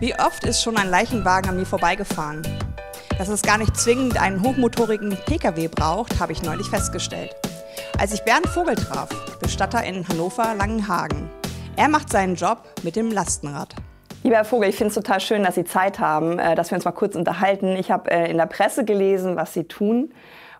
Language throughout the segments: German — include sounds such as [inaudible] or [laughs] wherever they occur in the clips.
Wie oft ist schon ein Leichenwagen an mir vorbeigefahren? Dass es gar nicht zwingend einen hochmotorigen Pkw braucht, habe ich neulich festgestellt. Als ich Bernd Vogel traf, Bestatter in Hannover Langenhagen. Er macht seinen Job mit dem Lastenrad. Lieber Herr Vogel, ich finde es total schön, dass Sie Zeit haben, äh, dass wir uns mal kurz unterhalten. Ich habe äh, in der Presse gelesen, was Sie tun.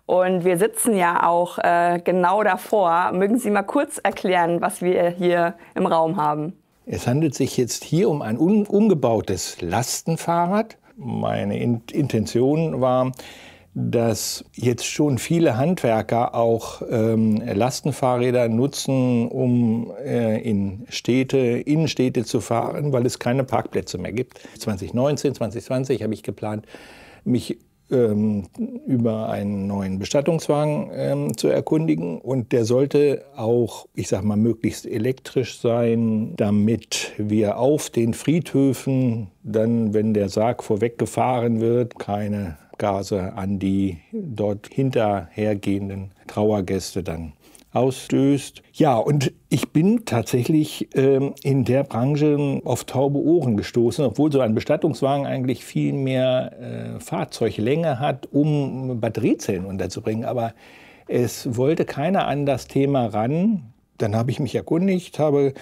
Und wir sitzen ja auch äh, genau davor. Mögen Sie mal kurz erklären, was wir hier im Raum haben? Es handelt sich jetzt hier um ein um, umgebautes Lastenfahrrad. Meine In Intention war, dass jetzt schon viele Handwerker auch ähm, Lastenfahrräder nutzen, um äh, in Städte, Innenstädte zu fahren, weil es keine Parkplätze mehr gibt. 2019, 2020 habe ich geplant, mich ähm, über einen neuen Bestattungswagen ähm, zu erkundigen. Und der sollte auch, ich sag mal, möglichst elektrisch sein, damit wir auf den Friedhöfen dann, wenn der Sarg vorweggefahren wird, keine Gase an die dort hinterhergehenden Trauergäste dann ausstößt. Ja, und ich bin tatsächlich ähm, in der Branche auf taube Ohren gestoßen, obwohl so ein Bestattungswagen eigentlich viel mehr äh, Fahrzeuglänge hat, um Batteriezellen unterzubringen. Aber es wollte keiner an das Thema ran. Dann habe ich mich erkundigt, habe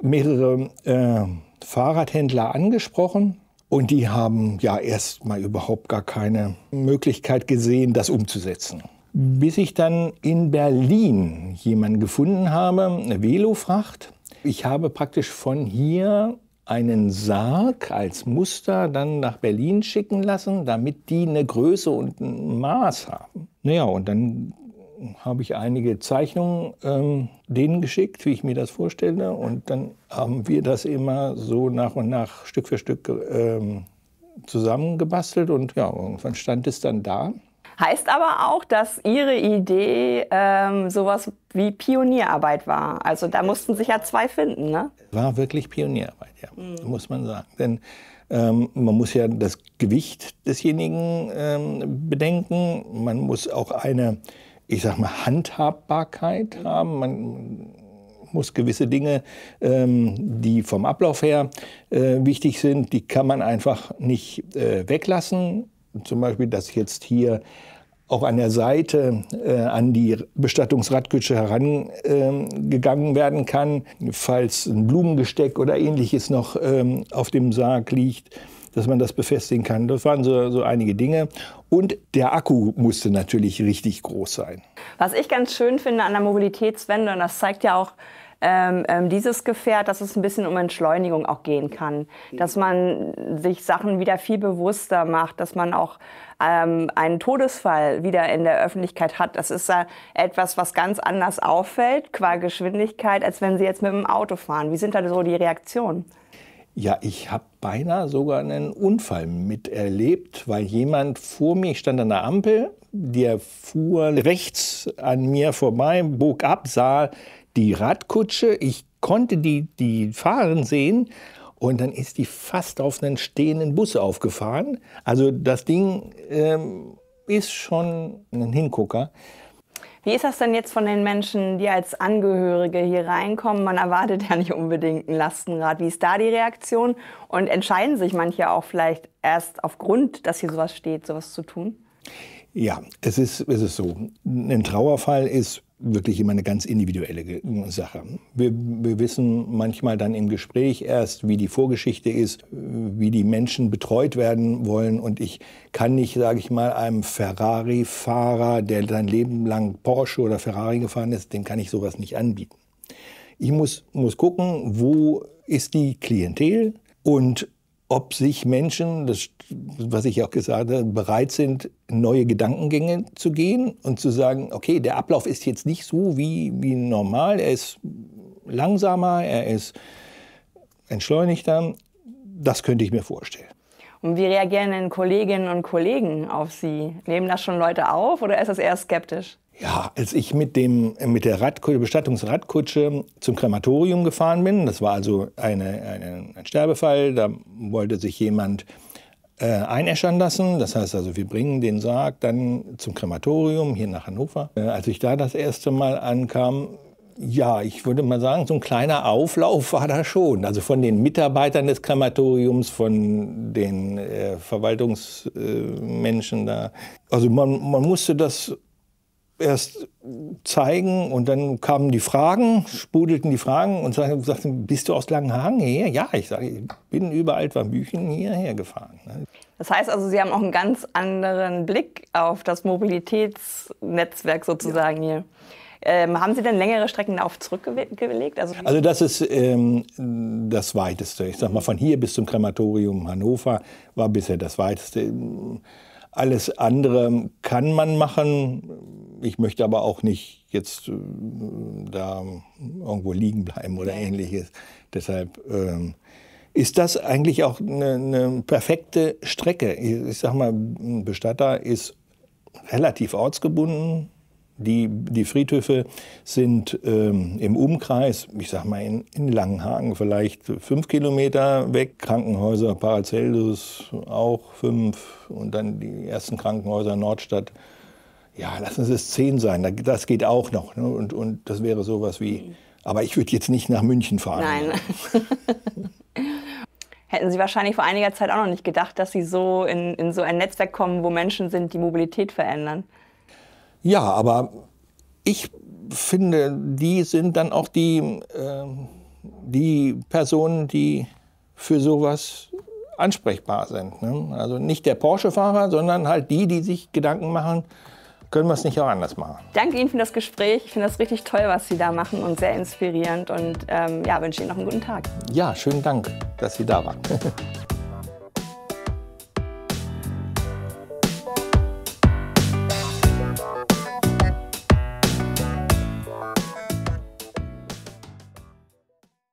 mehrere äh, Fahrradhändler angesprochen. Und die haben ja erst mal überhaupt gar keine Möglichkeit gesehen, das umzusetzen bis ich dann in Berlin jemanden gefunden habe, eine Velofracht. Ich habe praktisch von hier einen Sarg als Muster dann nach Berlin schicken lassen, damit die eine Größe und ein Maß haben. Naja, und dann habe ich einige Zeichnungen ähm, denen geschickt, wie ich mir das vorstelle. Und dann haben wir das immer so nach und nach Stück für Stück ähm, zusammengebastelt. Und ja, irgendwann stand es dann da. Heißt aber auch, dass Ihre Idee ähm, sowas wie Pionierarbeit war. Also da mussten sich ja zwei finden, ne? War wirklich Pionierarbeit, ja, mhm. muss man sagen. Denn ähm, man muss ja das Gewicht desjenigen ähm, bedenken. Man muss auch eine, ich sag mal, Handhabbarkeit haben. Man, muss gewisse Dinge, ähm, die vom Ablauf her äh, wichtig sind, die kann man einfach nicht äh, weglassen. Zum Beispiel, dass jetzt hier auch an der Seite äh, an die Bestattungsradkutsche herangegangen äh, werden kann, falls ein Blumengesteck oder ähnliches noch ähm, auf dem Sarg liegt, dass man das befestigen kann. Das waren so, so einige Dinge. Und der Akku musste natürlich richtig groß sein. Was ich ganz schön finde an der Mobilitätswende, und das zeigt ja auch ähm, ähm, dieses Gefährt, dass es ein bisschen um Entschleunigung auch gehen kann. Mhm. Dass man sich Sachen wieder viel bewusster macht, dass man auch ähm, einen Todesfall wieder in der Öffentlichkeit hat. Das ist da etwas, was ganz anders auffällt, qua Geschwindigkeit, als wenn Sie jetzt mit dem Auto fahren. Wie sind da so die Reaktionen? Ja, ich habe beinahe sogar einen Unfall miterlebt, weil jemand vor mir, ich stand an der Ampel, der fuhr rechts an mir vorbei, bog ab, sah die Radkutsche, ich konnte die, die fahren sehen und dann ist die fast auf einen stehenden Bus aufgefahren. Also das Ding ähm, ist schon ein Hingucker. Wie ist das denn jetzt von den Menschen, die als Angehörige hier reinkommen? Man erwartet ja nicht unbedingt ein Lastenrad. Wie ist da die Reaktion? Und entscheiden sich manche auch vielleicht erst aufgrund, dass hier sowas steht, sowas zu tun? Ja, es ist, es ist so. Ein Trauerfall ist wirklich immer eine ganz individuelle Sache. Wir, wir, wissen manchmal dann im Gespräch erst, wie die Vorgeschichte ist, wie die Menschen betreut werden wollen. Und ich kann nicht, sage ich mal, einem Ferrari-Fahrer, der sein Leben lang Porsche oder Ferrari gefahren ist, dem kann ich sowas nicht anbieten. Ich muss, muss gucken, wo ist die Klientel und ob sich Menschen, das, was ich auch gesagt habe, bereit sind, neue Gedankengänge zu gehen und zu sagen, okay, der Ablauf ist jetzt nicht so wie, wie normal, er ist langsamer, er ist entschleunigter. Das könnte ich mir vorstellen. Und wie reagieren denn Kolleginnen und Kollegen auf Sie? Nehmen das schon Leute auf oder ist das eher skeptisch? Ja, als ich mit, dem, äh, mit der Bestattungsradkutsche zum Krematorium gefahren bin, das war also eine, eine, ein Sterbefall, da wollte sich jemand äh, einäschern lassen. Das heißt also, wir bringen den Sarg dann zum Krematorium hier nach Hannover. Äh, als ich da das erste Mal ankam, ja, ich würde mal sagen, so ein kleiner Auflauf war da schon. Also von den Mitarbeitern des Krematoriums, von den äh, Verwaltungsmenschen äh, da. Also man, man musste das erst zeigen und dann kamen die Fragen, spudelten die Fragen und sagten, bist du aus Langenhagen hierher? Ja, ich sage, ich bin über Altwambüchen hierher gefahren. Ne? Das heißt also, Sie haben auch einen ganz anderen Blick auf das Mobilitätsnetzwerk sozusagen ja. hier. Ähm, haben Sie denn längere Strecken auf zurückgelegt? Also, also das ist ähm, das Weiteste. Ich sag mal, von hier bis zum Krematorium Hannover war bisher das Weiteste. Alles andere kann man machen. Ich möchte aber auch nicht jetzt äh, da irgendwo liegen bleiben oder ähnliches. Deshalb ähm, ist das eigentlich auch eine, eine perfekte Strecke. Ich, ich sag mal, ein Bestatter ist relativ ortsgebunden, die, die Friedhöfe sind ähm, im Umkreis, ich sag mal in, in Langenhagen vielleicht fünf Kilometer weg, Krankenhäuser Paracelsus auch fünf und dann die ersten Krankenhäuser Nordstadt. Ja, lassen Sie es zehn sein, das geht auch noch. Ne? Und, und das wäre sowas wie, aber ich würde jetzt nicht nach München fahren. Nein. [laughs] [laughs] hätten Sie wahrscheinlich vor einiger Zeit auch noch nicht gedacht, dass Sie so in, in so ein Netzwerk kommen, wo Menschen sind, die Mobilität verändern. Ja, aber ich finde, die sind dann auch die, äh, die Personen, die für sowas ansprechbar sind. Ne? Also nicht der Porsche-Fahrer, sondern halt die, die sich Gedanken machen, können wir es nicht auch anders machen. Danke Ihnen für das Gespräch. Ich finde das richtig toll, was Sie da machen und sehr inspirierend. Und ähm, ja, wünsche Ihnen noch einen guten Tag. Ja, schönen Dank, dass Sie da waren. [laughs]